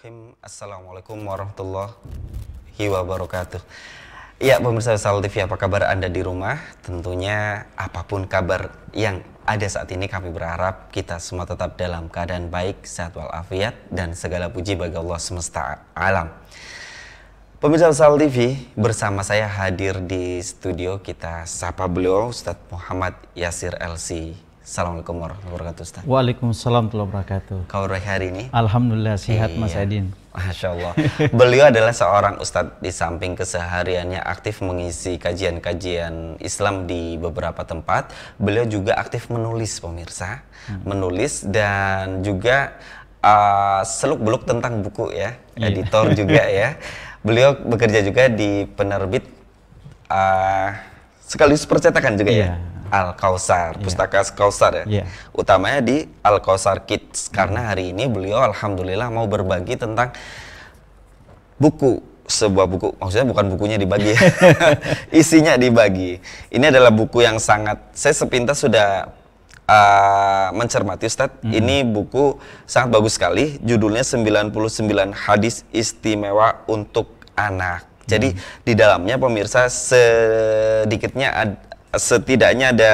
Bismillahirrahmanirrahim. Assalamualaikum warahmatullahi wabarakatuh. Ya, pemirsa Sal TV, apa kabar Anda di rumah? Tentunya apapun kabar yang ada saat ini kami berharap kita semua tetap dalam keadaan baik, sehat walafiat dan segala puji bagi Allah semesta alam. Pemirsa Sal TV, bersama saya hadir di studio kita sapa beliau Ustadz Muhammad Yasir LC Assalamualaikum warahmatullahi wabarakatuh Ustaz. Waalaikumsalam warahmatullahi wabarakatuh. Kau baik hari ini? Alhamdulillah sehat iya. Mas Aidin. Masya Allah. Beliau adalah seorang Ustadz di samping kesehariannya aktif mengisi kajian-kajian Islam di beberapa tempat. Beliau juga aktif menulis pemirsa, hmm. menulis dan juga uh, seluk-beluk tentang buku ya, iya. editor juga ya. Beliau bekerja juga di penerbit uh, sekaligus percetakan juga ya. iya. ya. Al Kausar, yeah. Pustaka Kausar ya. Yeah. Utamanya di Al Kausar Kids karena hari ini beliau alhamdulillah mau berbagi tentang buku sebuah buku maksudnya bukan bukunya dibagi ya. isinya dibagi ini adalah buku yang sangat saya sepintas sudah uh, mencermati Ustadz mm -hmm. ini buku sangat bagus sekali judulnya 99 hadis istimewa untuk anak jadi mm -hmm. di dalamnya pemirsa sedikitnya ad, setidaknya ada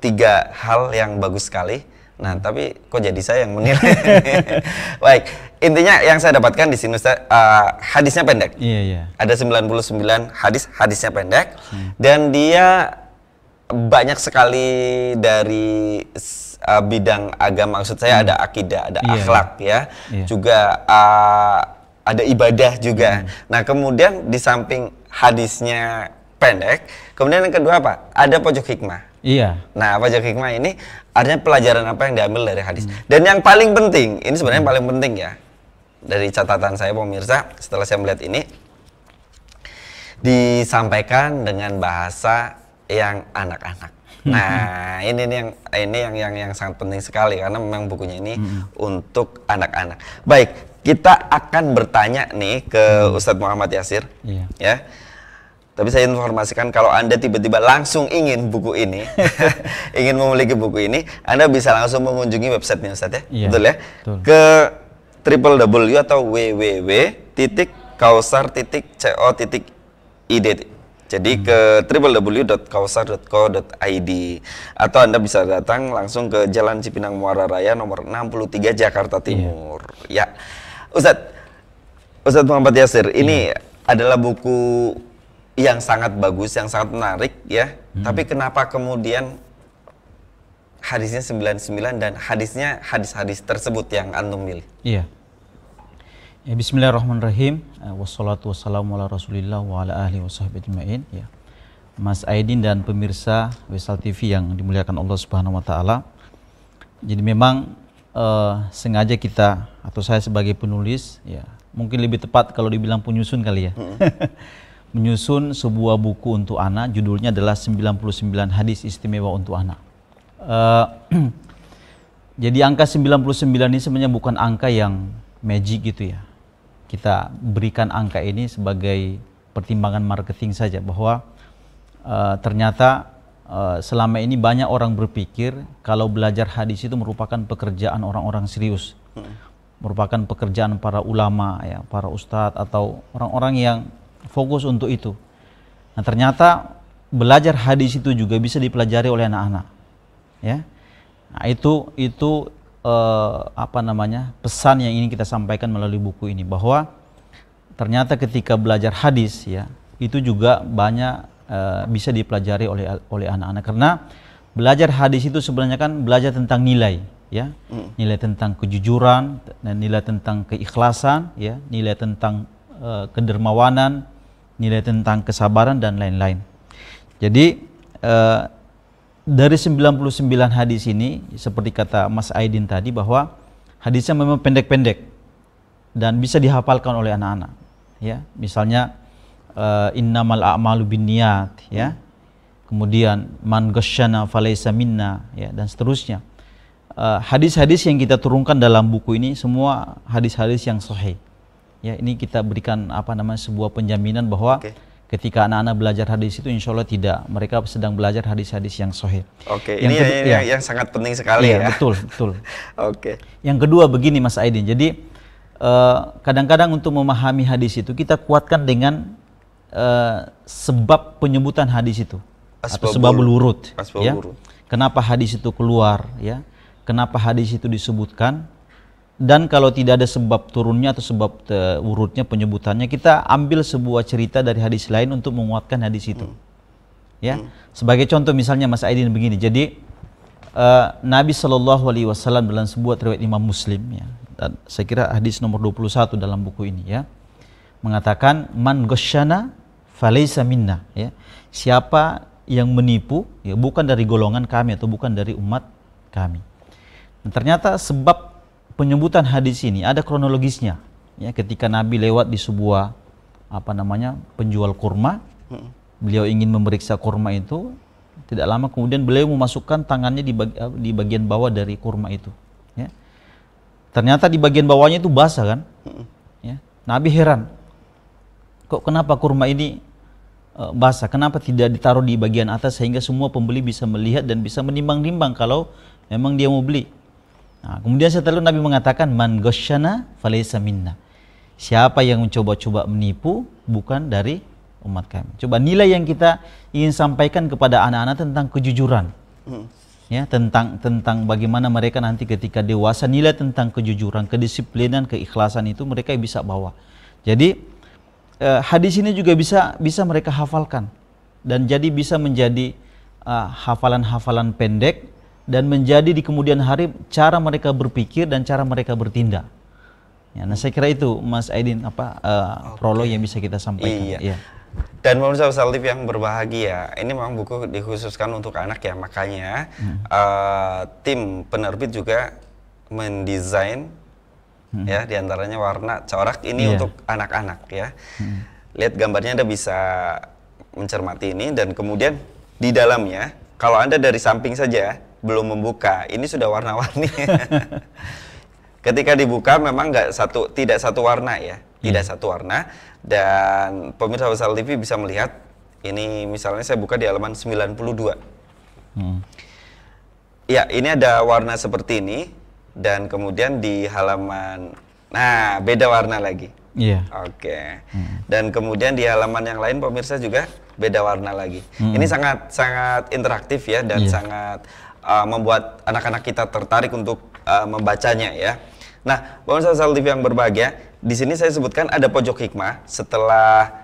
tiga hal yang bagus sekali. Nah, tapi kok jadi saya yang menilai? Baik, intinya yang saya dapatkan di sini Ustaz, uh, hadisnya pendek. Iya, iya. sembilan Ada 99 hadis, hadisnya pendek. Hmm. Dan dia banyak sekali dari uh, bidang agama maksud saya hmm. ada akidah, ada iya, akhlak iya. ya. Iya. Juga uh, ada ibadah juga. Hmm. Nah, kemudian di samping hadisnya pendek. Kemudian yang kedua apa? Ada pojok hikmah. Iya. Nah, pojok hikmah ini artinya pelajaran apa yang diambil dari hadis. Hmm. Dan yang paling penting, ini sebenarnya hmm. paling penting ya. Dari catatan saya pemirsa, setelah saya melihat ini disampaikan dengan bahasa yang anak-anak. Hmm. Nah, ini yang ini yang yang yang sangat penting sekali karena memang bukunya ini hmm. untuk anak-anak. Baik, kita akan bertanya nih ke hmm. Ustadz Muhammad Yasir. Iya. Ya. Tapi saya informasikan kalau Anda tiba-tiba langsung ingin buku ini, ingin memiliki buku ini, Anda bisa langsung mengunjungi websitenya Ustaz ya? Iya, betul ya? Betul. Ke triple w atau www titik kausar titik co titik id jadi hmm. ke www.kausar.co.id atau Anda bisa datang langsung ke Jalan Cipinang Muara Raya nomor 63 Jakarta iya. Timur. Iya. Ya. Ustadz Ustadz Muhammad Yasir, ini iya. adalah buku yang sangat bagus, yang sangat menarik ya. Hmm. Tapi kenapa kemudian hadisnya 99 dan hadisnya hadis-hadis tersebut yang antum milih? Iya. Ya, Bismillahirrahmanirrahim. Eh, wassalatu wassalamu ala Rasulillah wa ala ahli Ya. Mas Aidin dan pemirsa Wesal TV yang dimuliakan Allah Subhanahu wa taala. Jadi memang uh, sengaja kita atau saya sebagai penulis ya, mungkin lebih tepat kalau dibilang penyusun kali ya. -hmm. menyusun sebuah buku untuk anak judulnya adalah 99 hadis istimewa untuk anak. Uh, jadi angka 99 ini sebenarnya bukan angka yang magic gitu ya. Kita berikan angka ini sebagai pertimbangan marketing saja bahwa uh, ternyata uh, selama ini banyak orang berpikir kalau belajar hadis itu merupakan pekerjaan orang-orang serius. Hmm. Merupakan pekerjaan para ulama ya, para ustadz atau orang-orang yang fokus untuk itu. Nah, ternyata belajar hadis itu juga bisa dipelajari oleh anak-anak. Ya. Nah, itu itu eh, apa namanya? pesan yang ingin kita sampaikan melalui buku ini bahwa ternyata ketika belajar hadis ya, itu juga banyak eh, bisa dipelajari oleh oleh anak-anak karena belajar hadis itu sebenarnya kan belajar tentang nilai ya hmm. nilai tentang kejujuran nilai tentang keikhlasan ya nilai tentang uh, kedermawanan nilai tentang kesabaran dan lain-lain. Jadi eh, dari 99 hadis ini seperti kata Mas Aidin tadi bahwa hadisnya memang pendek-pendek dan bisa dihafalkan oleh anak-anak. Ya, misalnya eh, innamal a'malu binniyat ya. Kemudian man ghasyana falaysa minna ya dan seterusnya. Eh, hadis-hadis uh, yang kita turunkan dalam buku ini semua hadis-hadis yang sahih ya ini kita berikan apa namanya sebuah penjaminan bahwa okay. ketika anak-anak belajar hadis itu insya Allah tidak mereka sedang belajar hadis-hadis yang sahih. Oke, okay. Yang ini yang, ya. yang sangat penting sekali iya, ya. Betul, betul. Oke. okay. Yang kedua begini Mas Aidin, jadi eh, kadang-kadang uh, untuk memahami hadis itu kita kuatkan dengan uh, sebab penyebutan hadis itu Asbabul, atau sebab lurut, Ya. Kenapa hadis itu keluar? Ya, kenapa hadis itu disebutkan? dan kalau tidak ada sebab turunnya atau sebab e, urutnya penyebutannya kita ambil sebuah cerita dari hadis lain untuk menguatkan hadis itu hmm. ya hmm. sebagai contoh misalnya Mas Aidin begini jadi uh, Nabi Shallallahu Alaihi Wasallam dalam sebuah riwayat Imam Muslim ya dan saya kira hadis nomor 21 dalam buku ini ya mengatakan man goshana falaysa minna ya siapa yang menipu ya bukan dari golongan kami atau bukan dari umat kami dan nah, ternyata sebab penyebutan hadis ini ada kronologisnya. Ya, ketika Nabi lewat di sebuah apa namanya penjual kurma, hmm. beliau ingin memeriksa kurma itu. Tidak lama kemudian beliau memasukkan tangannya di, bagi, di bagian bawah dari kurma itu. Ya. Ternyata di bagian bawahnya itu basah kan. Hmm. Ya. Nabi heran, kok kenapa kurma ini e, basah. Kenapa tidak ditaruh di bagian atas sehingga semua pembeli bisa melihat dan bisa menimbang-nimbang kalau memang dia mau beli. Nah, kemudian setelah itu Nabi mengatakan man goshana falaysa minna. Siapa yang mencoba-coba menipu bukan dari umat kami. Coba nilai yang kita ingin sampaikan kepada anak-anak tentang kejujuran. Hmm. Ya, tentang tentang bagaimana mereka nanti ketika dewasa nilai tentang kejujuran, kedisiplinan, keikhlasan itu mereka bisa bawa. Jadi eh, hadis ini juga bisa bisa mereka hafalkan dan jadi bisa menjadi eh, hafalan-hafalan uh, pendek dan menjadi di kemudian hari cara mereka berpikir dan cara mereka bertindak. Ya, nah saya kira itu Mas Aidin apa uh, eh, okay. prolog yang bisa kita sampaikan. Iya. Ya. Dan pemirsa Salif yang berbahagia, ini memang buku dikhususkan untuk anak ya, makanya hmm. uh, tim penerbit juga mendesain hmm. ya diantaranya warna corak ini yeah. untuk anak-anak ya. Hmm. Lihat gambarnya Anda bisa mencermati ini dan kemudian di dalamnya kalau Anda dari samping saja belum membuka. Ini sudah warna-warni. Ketika dibuka memang nggak satu tidak satu warna ya, hmm. tidak satu warna dan pemirsa besar TV bisa melihat ini misalnya saya buka di halaman 92. Hmm. Ya, ini ada warna seperti ini dan kemudian di halaman nah beda warna lagi. Iya. Yeah. Oke. Okay. Hmm. Dan kemudian di halaman yang lain pemirsa juga beda warna lagi. Hmm. Ini sangat sangat interaktif ya dan yeah. sangat uh, membuat anak-anak kita tertarik untuk uh, membacanya ya. Nah, pemirsa Sal TV yang berbahagia, di sini saya sebutkan ada pojok hikmah setelah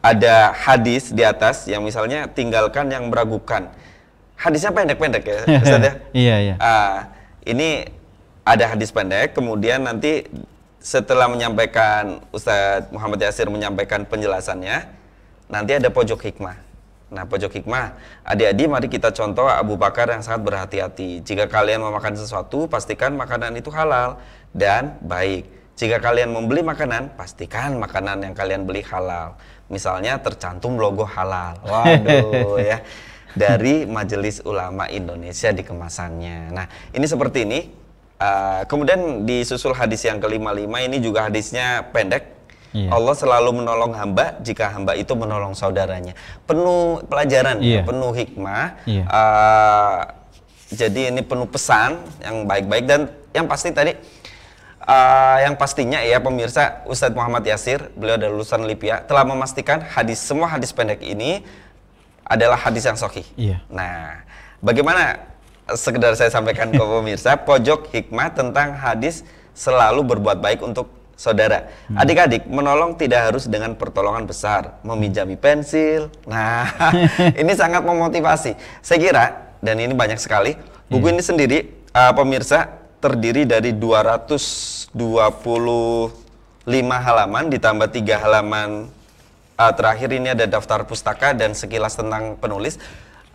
ada hadis di atas yang misalnya tinggalkan yang meragukan. Hadisnya pendek-pendek ya, Ustaz ya? Iya, iya. Uh, ini ada hadis pendek, kemudian nanti setelah menyampaikan Ustadz Muhammad Yasir menyampaikan penjelasannya, nanti ada pojok hikmah. Nah, pojok hikmah, adik-adik mari kita contoh Abu Bakar yang sangat berhati-hati. Jika kalian memakan sesuatu, pastikan makanan itu halal dan baik. Jika kalian membeli makanan, pastikan makanan yang kalian beli halal. Misalnya tercantum logo halal. Waduh ya. Dari Majelis Ulama Indonesia di kemasannya. Nah, ini seperti ini. Uh, kemudian disusul hadis yang kelima lima ini juga hadisnya pendek Yeah. Allah selalu menolong hamba jika hamba itu menolong saudaranya. Penuh pelajaran, yeah. penuh hikmah. Yeah. Iya. Uh, jadi ini penuh pesan yang baik-baik dan yang pasti tadi uh, yang pastinya ya pemirsa Ustadz Muhammad Yasir, beliau dari lulusan Lipia telah memastikan hadis semua hadis pendek ini adalah hadis yang sahih. Iya. Nah, bagaimana sekedar saya sampaikan ke pemirsa pojok hikmah tentang hadis selalu berbuat baik untuk saudara. Hmm. Adik-adik, menolong tidak harus dengan pertolongan besar, meminjami pensil. Nah, ini sangat memotivasi. Saya kira dan ini banyak sekali. Buku hmm. ini sendiri uh, pemirsa terdiri dari 225 halaman ditambah tiga halaman uh, terakhir ini ada daftar pustaka dan sekilas tentang penulis.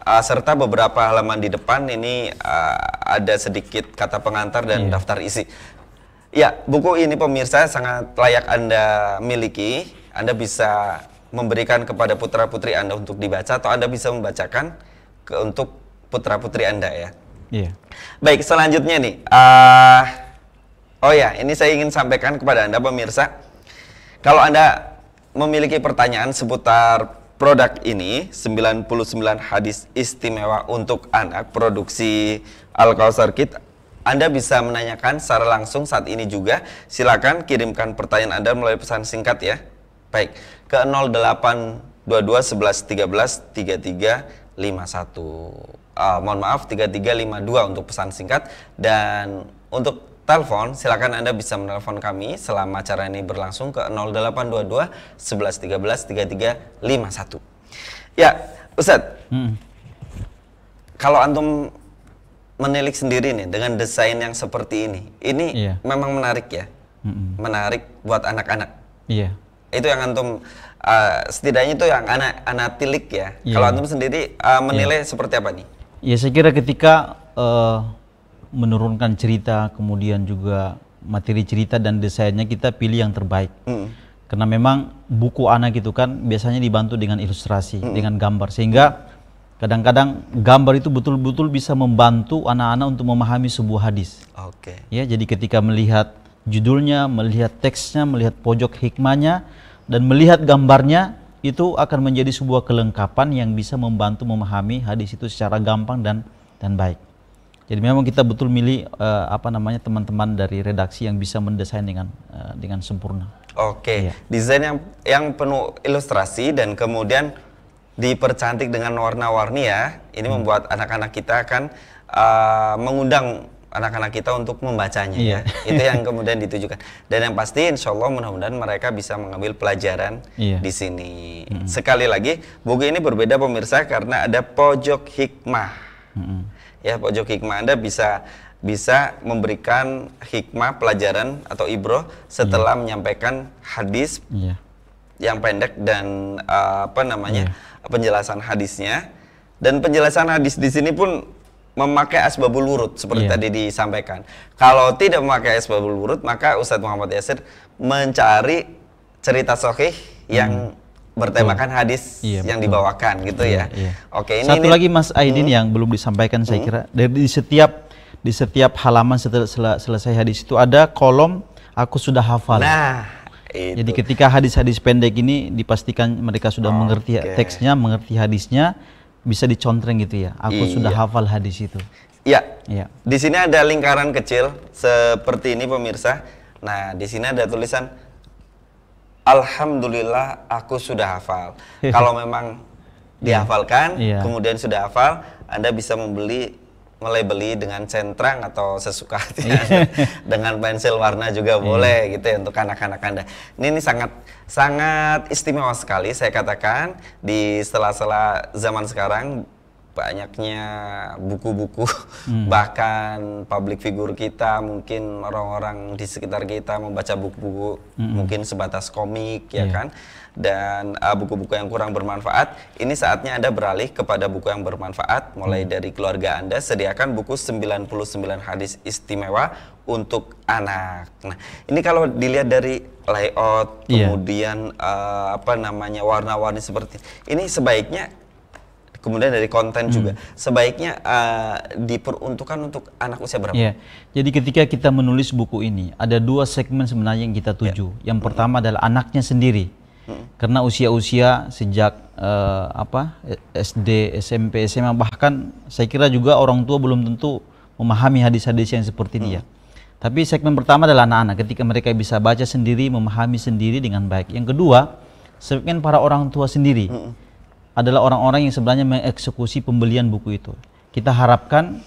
Uh, serta beberapa halaman di depan ini uh, ada sedikit kata pengantar dan yeah. daftar isi. Ya, buku ini pemirsa sangat layak Anda miliki. Anda bisa memberikan kepada putra-putri Anda untuk dibaca atau Anda bisa membacakan ke untuk putra-putri Anda ya. Iya. Baik, selanjutnya nih. Uh, oh ya, ini saya ingin sampaikan kepada Anda pemirsa. Kalau Anda memiliki pertanyaan seputar produk ini, 99 hadis istimewa untuk anak produksi Al-Kausar Kit anda bisa menanyakan secara langsung saat ini juga. Silakan kirimkan pertanyaan Anda melalui pesan singkat ya. Baik, ke 0822 11 13 33 51. Uh, mohon maaf 3352 untuk pesan singkat dan untuk telepon silakan Anda bisa menelpon kami selama acara ini berlangsung ke 0822 11 13 33 51. Ya, Ustaz. Hmm. Kalau antum menilik sendiri nih dengan desain yang seperti ini. Ini yeah. memang menarik ya, mm -mm. menarik buat anak-anak. Iya. Itu yang antum uh, setidaknya itu yang anak anak tilik ya. Yeah. Kalau antum sendiri uh, menilai yeah. seperti apa nih? Ya saya kira ketika uh, menurunkan cerita, kemudian juga materi cerita dan desainnya kita pilih yang terbaik. Mm. Karena memang buku anak itu kan biasanya dibantu dengan ilustrasi, mm. dengan gambar sehingga Kadang-kadang gambar itu betul-betul bisa membantu anak-anak untuk memahami sebuah hadis. Oke. Okay. Ya, jadi ketika melihat judulnya, melihat teksnya, melihat pojok hikmahnya, dan melihat gambarnya, itu akan menjadi sebuah kelengkapan yang bisa membantu memahami hadis itu secara gampang dan dan baik. Jadi memang kita betul milih uh, apa namanya teman-teman dari redaksi yang bisa mendesain dengan uh, dengan sempurna. Oke, okay. iya. desain yang yang penuh ilustrasi dan kemudian dipercantik dengan warna-warni ya. Ini hmm. membuat anak-anak kita akan uh, mengundang anak-anak kita untuk membacanya yeah. ya. Iya. Itu yang kemudian ditujukan. Dan yang pasti insya Allah mudah-mudahan mereka bisa mengambil pelajaran yeah. di sini. -hmm. Sekali lagi, buku ini berbeda pemirsa karena ada pojok hikmah. -hmm. Ya, pojok hikmah Anda bisa bisa memberikan hikmah pelajaran atau ibro setelah yeah. menyampaikan hadis yeah yang pendek dan uh, apa namanya yeah. Hmm. penjelasan hadisnya dan penjelasan hadis di sini pun memakai asbabul wurud seperti yeah. tadi disampaikan. Kalau tidak memakai asbabul wurud maka Ustadz Muhammad Yasir mencari cerita sahih yang hmm. bertemakan betul. hadis yeah, yang betul. dibawakan gitu yeah, ya. Yeah. Oke, ini Satu ini, lagi Mas Aidin hmm. yang belum disampaikan saya hmm. kira dari setiap di setiap halaman setelah selesai hadis itu ada kolom aku sudah hafal. Nah, itu. Jadi ketika hadis-hadis pendek ini dipastikan mereka sudah oh, mengerti teksnya, mengerti hadisnya, bisa dicontreng gitu ya. Aku iya. sudah hafal hadis itu. Iya. Iya. Di sini ada lingkaran kecil seperti ini pemirsa. Nah, di sini ada tulisan Alhamdulillah aku sudah hafal. Kalau memang dihafalkan, iya. kemudian sudah hafal, Anda bisa membeli melebeli dengan centrang atau sesuka hati iya. dengan pensil warna juga iya. boleh gitu ya untuk anak-anak Anda. Ini, ini sangat sangat istimewa sekali saya katakan di sela-sela zaman sekarang banyaknya buku-buku hmm. bahkan public figure kita mungkin orang-orang di sekitar kita membaca buku-buku hmm. mungkin sebatas komik yeah. ya iya. kan dan ah, buku-buku uh, yang kurang bermanfaat ini saatnya Anda beralih kepada buku yang bermanfaat mulai hmm. dari keluarga Anda sediakan buku 99 hadis istimewa untuk anak. Nah, ini kalau dilihat dari layout yeah. kemudian uh, apa namanya warna-warni seperti ini sebaiknya kemudian dari konten hmm. juga sebaiknya uh, diperuntukkan untuk anak usia berapa? Yeah. Jadi ketika kita menulis buku ini ada dua segmen sebenarnya yang kita tuju. Yeah. Yang hmm. pertama hmm. adalah anaknya sendiri. Hmm. Karena usia-usia sejak uh, apa eh, SD, SMP, SMA bahkan saya kira juga orang tua belum tentu memahami hadis-hadis yang seperti hmm. ini ya. Tapi segmen pertama adalah anak-anak ketika mereka bisa baca sendiri, memahami sendiri dengan baik. Yang kedua, segmen para orang tua sendiri. Mm -mm adalah orang-orang yang sebenarnya mengeksekusi pembelian buku itu. Kita harapkan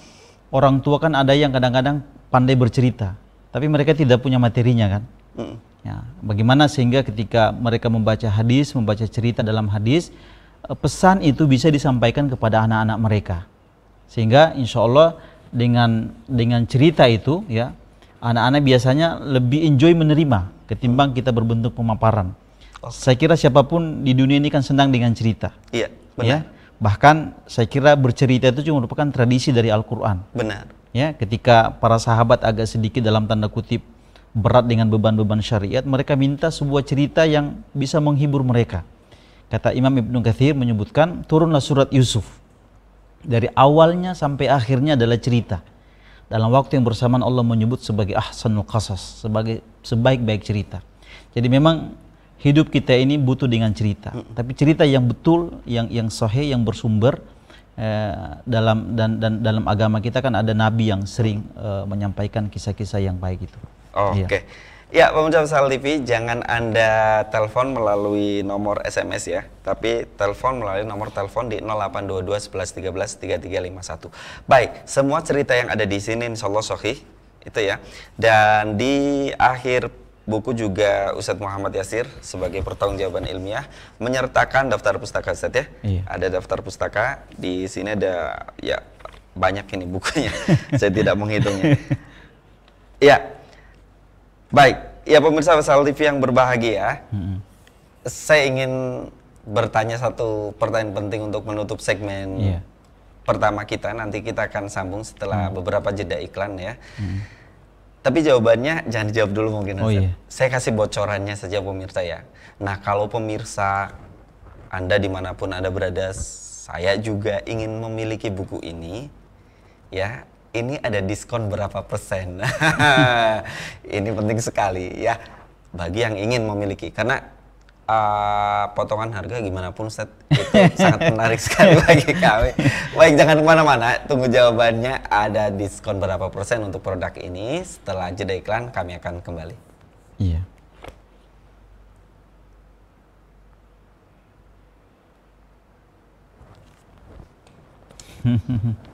orang tua kan ada yang kadang-kadang pandai bercerita, tapi mereka tidak punya materinya kan. Ya, bagaimana sehingga ketika mereka membaca hadis, membaca cerita dalam hadis, eh, pesan itu bisa disampaikan kepada anak-anak mereka. Sehingga insya Allah dengan dengan cerita itu ya anak-anak biasanya lebih enjoy menerima ketimbang kita berbentuk pemaparan saya kira siapapun di dunia ini kan senang dengan cerita. Iya, ya, benar. Ya? Bahkan saya kira bercerita itu cuma merupakan tradisi dari Al-Qur'an. Benar. Ya, ketika para sahabat agak sedikit dalam tanda kutip berat dengan beban-beban syariat, mereka minta sebuah cerita yang bisa menghibur mereka. Kata Imam Ibnu Katsir menyebutkan, turunlah surat Yusuf. Dari awalnya sampai akhirnya adalah cerita. Dalam waktu yang bersamaan Allah menyebut sebagai ahsanul qasas, sebagai sebaik-baik cerita. Jadi memang hidup kita ini butuh dengan cerita. Hmm. Tapi cerita yang betul, yang yang sahih, yang bersumber eh, dalam dan, dan dalam agama kita kan ada nabi yang sering eh, menyampaikan kisah-kisah yang baik itu. Oh, Oke. Okay. Ya, pemirsa Sal TV, jangan Anda telepon melalui nomor SMS ya, tapi telepon melalui nomor telepon di 0822 11 13 3351. Baik, semua cerita yang ada di sini insya Allah itu ya. Dan di akhir buku juga Ustadz Muhammad Yasir sebagai pertanggungjawaban ilmiah menyertakan daftar pustaka Ustadz ya. Iya. Ada daftar pustaka di sini ada ya banyak ini bukunya. Saya tidak menghitungnya. ya. Baik, ya pemirsa Wasal TV yang berbahagia. Hmm. Saya ingin bertanya satu pertanyaan penting untuk menutup segmen iya. pertama kita. Nanti kita akan sambung setelah hmm. beberapa jeda iklan ya. Hmm tapi jawabannya jangan dijawab dulu mungkin. Oh, iya. Saya kasih bocorannya saja pemirsa ya. Nah kalau pemirsa Anda dimanapun Anda berada, saya juga ingin memiliki buku ini. Ya, ini ada diskon berapa persen. ini penting sekali ya bagi yang ingin memiliki. Karena uh, potongan harga gimana pun set itu sangat menarik sekali bagi kami. Baik, jangan kemana-mana. Tunggu jawabannya ada diskon berapa persen untuk produk ini. Setelah jeda iklan kami akan kembali. Iya. Hmm.